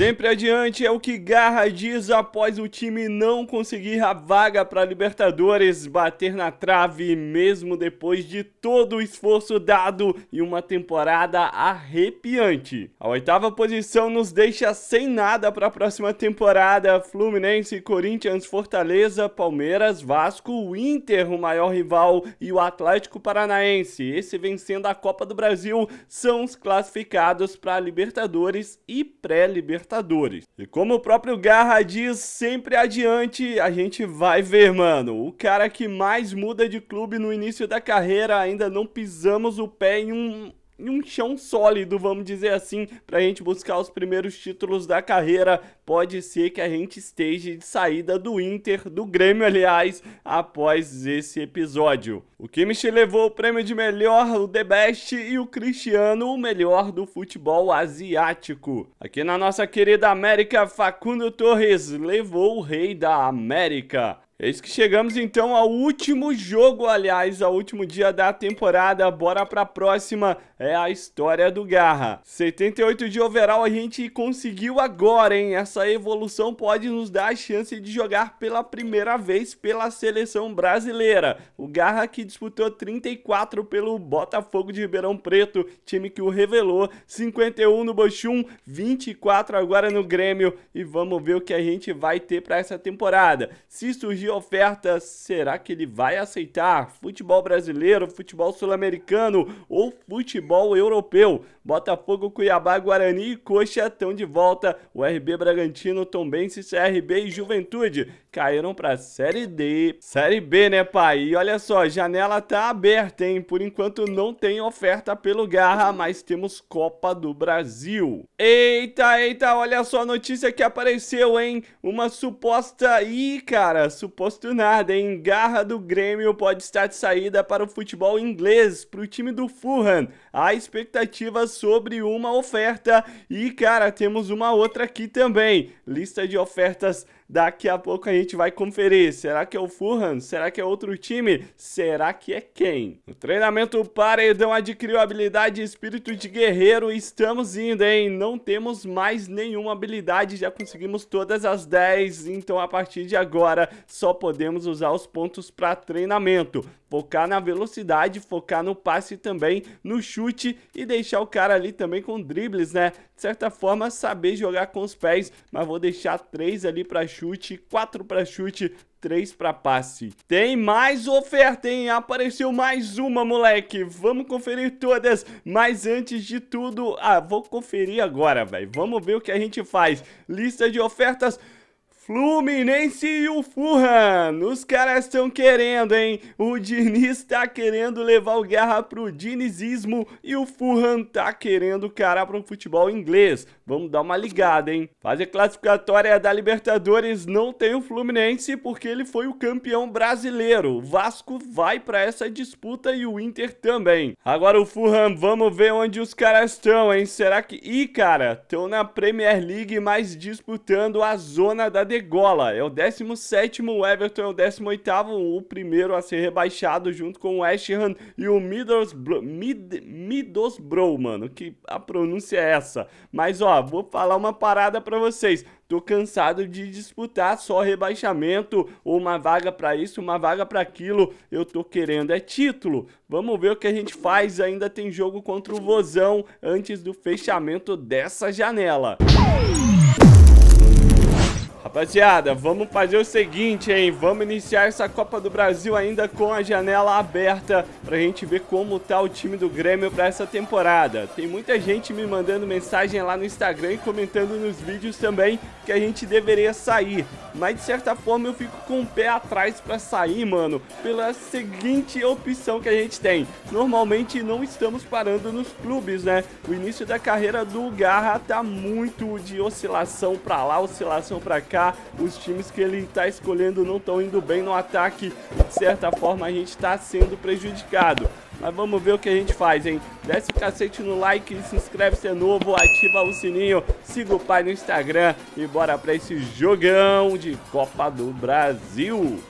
Sempre adiante é o que Garra diz após o time não conseguir a vaga para Libertadores, bater na trave mesmo depois de todo o esforço dado e uma temporada arrepiante. A oitava posição nos deixa sem nada para a próxima temporada. Fluminense, Corinthians, Fortaleza, Palmeiras, Vasco, Inter, o maior rival e o Atlético Paranaense. Esse vencendo a Copa do Brasil são os classificados para Libertadores e pré-Libertadores. Libertadores. E como o próprio Garra diz, sempre adiante a gente vai ver, mano. O cara que mais muda de clube no início da carreira, ainda não pisamos o pé em um em um chão sólido, vamos dizer assim, para a gente buscar os primeiros títulos da carreira. Pode ser que a gente esteja de saída do Inter, do Grêmio, aliás, após esse episódio. O Kimmich levou o prêmio de melhor o The Best e o Cristiano o melhor do futebol asiático. Aqui na nossa querida América, Facundo Torres levou o rei da América. Eis que chegamos então ao último jogo, aliás, ao último dia da temporada. Bora pra próxima, é a história do Garra. 78 de overall a gente conseguiu agora, hein? Essa evolução pode nos dar a chance de jogar pela primeira vez pela seleção brasileira. O Garra que disputou 34 pelo Botafogo de Ribeirão Preto, time que o revelou, 51 no Bochum, 24 agora no Grêmio e vamos ver o que a gente vai ter para essa temporada. Se surgir oferta, será que ele vai aceitar? Futebol brasileiro, futebol sul-americano ou futebol europeu? Botafogo, Cuiabá, Guarani e Coxa estão de volta. O RB Bragantino, Tombense, CRB e Juventude caíram para Série D. Série B, né, pai? E olha só, janela tá aberta, hein? Por enquanto não tem oferta pelo Garra, mas temos Copa do Brasil. Eita, eita, olha só a notícia que apareceu, hein? Uma suposta... Ih, cara, suposto nada, hein? Garra do Grêmio pode estar de saída para o futebol inglês, para o time do Fulham. Há expectativas sobre uma oferta. E, cara, temos uma outra aqui também. Lista de ofertas Daqui a pouco a gente vai conferir. Será que é o Fulham? Será que é outro time? Será que é quem? No treinamento Paredão adquiriu habilidade Espírito de Guerreiro. Estamos indo, hein? Não temos mais nenhuma habilidade. Já conseguimos todas as 10. Então a partir de agora só podemos usar os pontos para treinamento. Focar na velocidade, focar no passe também, no chute e deixar o cara ali também com dribles, né? de certa forma, saber jogar com os pés. Mas vou deixar três ali para chute, quatro para chute, 3 para passe. Tem mais oferta, hein? Apareceu mais uma, moleque. Vamos conferir todas. Mas antes de tudo... Ah, vou conferir agora, velho. Vamos ver o que a gente faz. Lista de ofertas... Fluminense e o Fulham. Os caras estão querendo, hein? O Diniz está querendo levar o Guerra pro dinizismo e o Fulham tá querendo cara pro futebol inglês. Vamos dar uma ligada, hein? Fazer classificatória da Libertadores não tem o Fluminense porque ele foi o campeão brasileiro. O Vasco vai para essa disputa e o Inter também. Agora o Fulham, vamos ver onde os caras estão, hein? Será que... Ih, cara, estão na Premier League, mas disputando a zona da Degola. É o 17, o Everton é o 18, o primeiro a ser rebaixado junto com o West e o Middlesbrough, Mid, Middlesbrough, mano. Que a pronúncia é essa? Mas ó, vou falar uma parada para vocês. Tô cansado de disputar só rebaixamento, ou uma vaga para isso, uma vaga para aquilo. Eu tô querendo é título. Vamos ver o que a gente faz. Ainda tem jogo contra o Vozão antes do fechamento dessa janela. Música Rapaziada, vamos fazer o seguinte, hein? Vamos iniciar essa Copa do Brasil ainda com a janela aberta pra gente ver como tá o time do Grêmio pra essa temporada. Tem muita gente me mandando mensagem lá no Instagram e comentando nos vídeos também que a gente deveria sair. Mas de certa forma eu fico com o pé atrás pra sair, mano, pela seguinte opção que a gente tem. Normalmente não estamos parando nos clubes, né? O início da carreira do Garra tá muito de oscilação pra lá, oscilação pra cá marcar os times que ele está escolhendo não estão indo bem no ataque. De certa forma, a gente está sendo prejudicado. Mas vamos ver o que a gente faz, hein? Desce o cacete no like, se inscreve se é novo, ativa o sininho, siga o pai no Instagram e bora pra esse jogão de Copa do Brasil.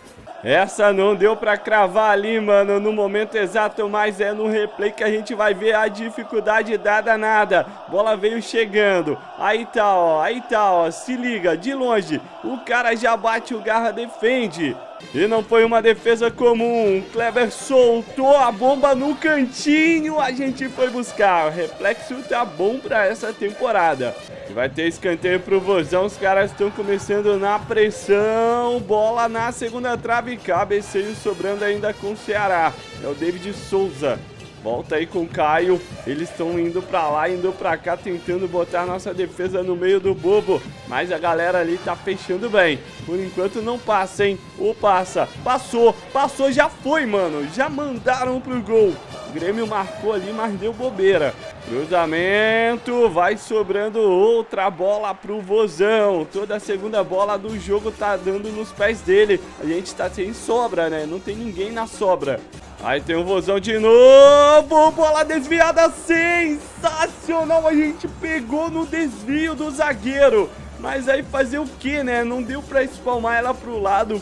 Essa não deu pra cravar ali, mano, no momento exato, mas é no replay que a gente vai ver a dificuldade da danada. Bola veio chegando. Aí tá, ó, aí tá, ó, se liga, de longe. O cara já bate o garra, defende. E não foi uma defesa comum. Kleber soltou a bomba no cantinho. A gente foi buscar. O reflexo tá bom pra essa temporada. Vai ter escanteio pro Vozão. Os caras estão começando na pressão. Bola na segunda trave. Cabeceio sobrando ainda com o Ceará. É o David Souza. Volta aí com o Caio. Eles estão indo pra lá, indo pra cá, tentando botar nossa defesa no meio do bobo. Mas a galera ali tá fechando bem. Por enquanto não passa, hein? Ou passa. Passou, passou, já foi, mano. Já mandaram pro gol. O Grêmio marcou ali, mas deu bobeira. Cruzamento, vai sobrando outra bola pro Vozão. Toda a segunda bola do jogo tá dando nos pés dele. A gente tá sem sobra, né? Não tem ninguém na sobra. Aí tem o um vozão de novo. Bola desviada sensacional. A gente pegou no desvio do zagueiro. Mas aí fazer o que, né? Não deu pra espalmar ela pro lado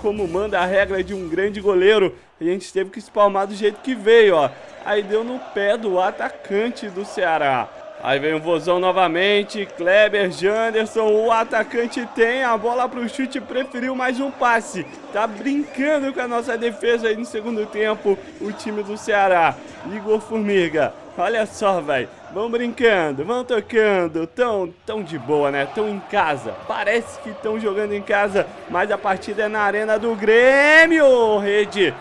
como manda a regra de um grande goleiro. A gente teve que espalmar do jeito que veio, ó. Aí deu no pé do atacante do Ceará. Aí vem o Vozão novamente, Kleber, Janderson, o atacante tem a bola para o chute, preferiu mais um passe. Tá brincando com a nossa defesa aí no segundo tempo, o time do Ceará. Igor Formiga, olha só, velho, vão brincando, vão tocando, tão, tão de boa, né? Tão em casa, parece que estão jogando em casa, mas a partida é na arena do Grêmio, rede.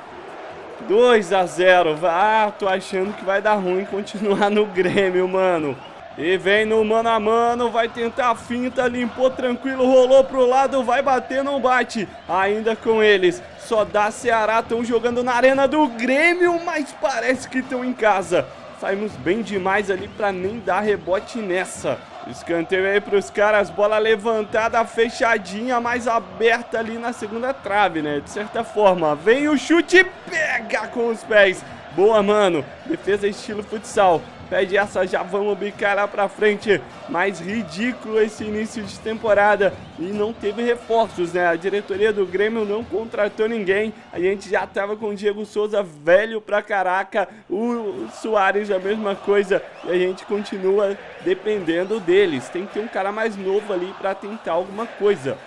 2 a 0 Ah, tô achando que vai dar ruim continuar no Grêmio, mano. E vem no mano a mano, vai tentar a finta, limpou tranquilo, rolou pro lado, vai bater, não bate. Ainda com eles, só dá Ceará, estão jogando na arena do Grêmio, mas parece que estão em casa. Saímos bem demais ali pra nem dar rebote nessa. Escanteio aí pros caras, bola levantada, fechadinha, mas aberta ali na segunda trave, né? De certa forma, vem o chute, pega com os pés. Boa, mano. Defesa estilo futsal pede essa, já vamos bicar lá pra frente. Mas ridículo esse início de temporada e não teve reforços, né? A diretoria do Grêmio não contratou ninguém. A gente já tava com o Diego Souza velho pra caraca, o Soares a mesma coisa e a gente continua dependendo deles. Tem que ter um cara mais novo ali pra tentar alguma coisa.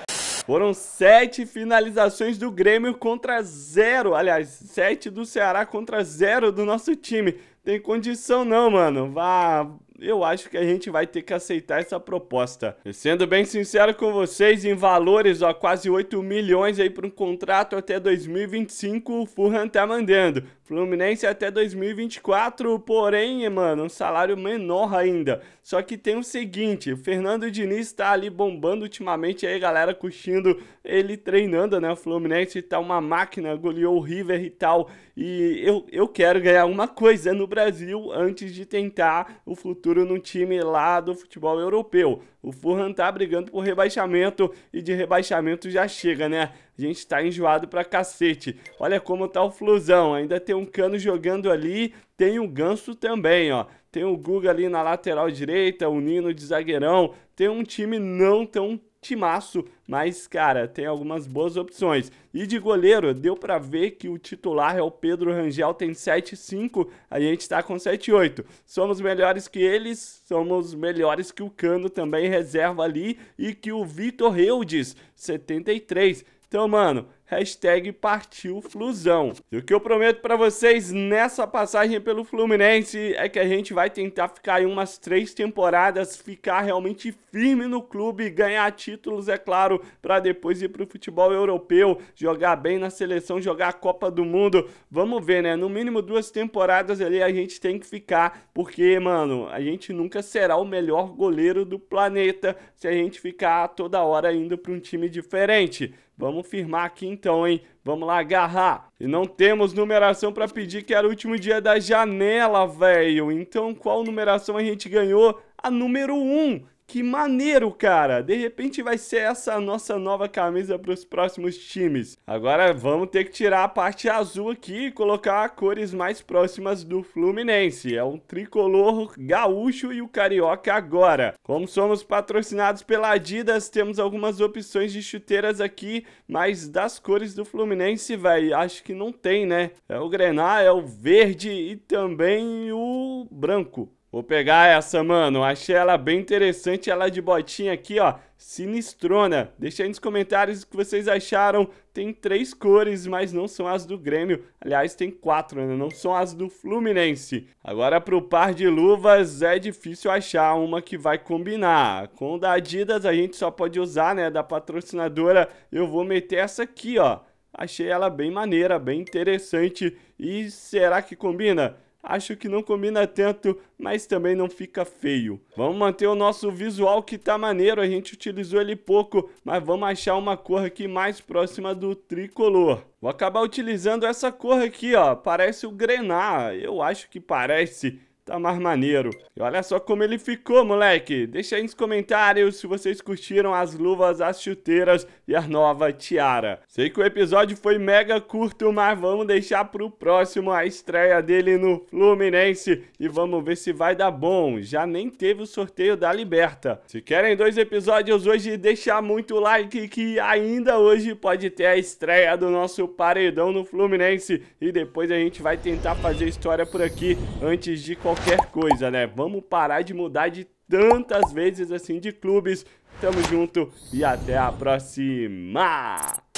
Foram sete finalizações do Grêmio contra zero, aliás, sete do Ceará contra zero do nosso time tem condição não, mano. Vá, eu acho que a gente vai ter que aceitar essa proposta. E sendo bem sincero com vocês, em valores, ó, quase 8 milhões aí para um contrato até 2025, o Fulham tá mandando. Fluminense até 2024, porém, mano, um salário menor ainda. Só que tem o seguinte, o Fernando Diniz tá ali bombando ultimamente aí, galera, curtindo ele treinando, né? O Fluminense tá uma máquina, goleou o River e tal. E eu, eu quero ganhar uma coisa no Brasil antes de tentar o futuro num time lá do futebol europeu. O Fulham tá brigando por rebaixamento e de rebaixamento já chega, né? A gente tá enjoado pra cacete. Olha como tá o Flusão. Ainda tem um Cano jogando ali, tem o um Ganso também, ó. Tem o Guga ali na lateral direita, o Nino de zagueirão. Tem um time não tão timaço, mas cara, tem algumas boas opções. E de goleiro, deu para ver que o titular é o Pedro Rangel, tem 7,5, a gente está com 7,8. Somos melhores que eles, somos melhores que o Cano também reserva ali e que o Vitor Reudes, 73. Então, mano, Hashtag partiu Flusão. E o que eu prometo para vocês nessa passagem pelo Fluminense é que a gente vai tentar ficar em umas três temporadas, ficar realmente firme no clube, ganhar títulos, é claro, para depois ir para o futebol europeu, jogar bem na seleção, jogar a Copa do Mundo. Vamos ver, né? No mínimo duas temporadas ali a gente tem que ficar, porque, mano, a gente nunca será o melhor goleiro do planeta se a gente ficar toda hora indo para um time diferente. Vamos firmar aqui então, hein? Vamos lá agarrar. E não temos numeração para pedir, que era o último dia da janela, velho. Então qual numeração a gente ganhou? A número 1. Que maneiro, cara! De repente vai ser essa a nossa nova camisa para os próximos times. Agora vamos ter que tirar a parte azul aqui e colocar cores mais próximas do Fluminense. É um tricolor gaúcho e o carioca agora. Como somos patrocinados pela Adidas, temos algumas opções de chuteiras aqui, mas das cores do Fluminense, velho, acho que não tem, né? É o grená, é o verde e também o branco. Vou pegar essa, mano. Achei ela bem interessante, ela de botinha aqui, ó. Sinistrona. Deixa aí nos comentários o que vocês acharam. Tem três cores, mas não são as do Grêmio. Aliás, tem quatro, né? Não são as do Fluminense. Agora, pro par de luvas, é difícil achar uma que vai combinar. Com da Adidas, a gente só pode usar, né? Da patrocinadora, eu vou meter essa aqui, ó. Achei ela bem maneira, bem interessante. E será que combina? Acho que não combina tanto, mas também não fica feio. Vamos manter o nosso visual que tá maneiro, a gente utilizou ele pouco, mas vamos achar uma cor aqui mais próxima do tricolor. Vou acabar utilizando essa cor aqui, ó, parece o grená, eu acho que parece tá mais maneiro. E olha só como ele ficou, moleque. Deixa aí nos comentários se vocês curtiram as luvas, as chuteiras e a nova tiara. Sei que o episódio foi mega curto, mas vamos deixar pro próximo a estreia dele no Fluminense. E vamos ver se vai dar bom. Já nem teve o sorteio da Liberta. Se querem dois episódios hoje, deixa muito like que ainda hoje pode ter a estreia do nosso paredão no Fluminense. E depois a gente vai tentar fazer história por aqui antes de qualquer qualquer coisa, né? Vamos parar de mudar de tantas vezes assim de clubes. Tamo junto e até a próxima!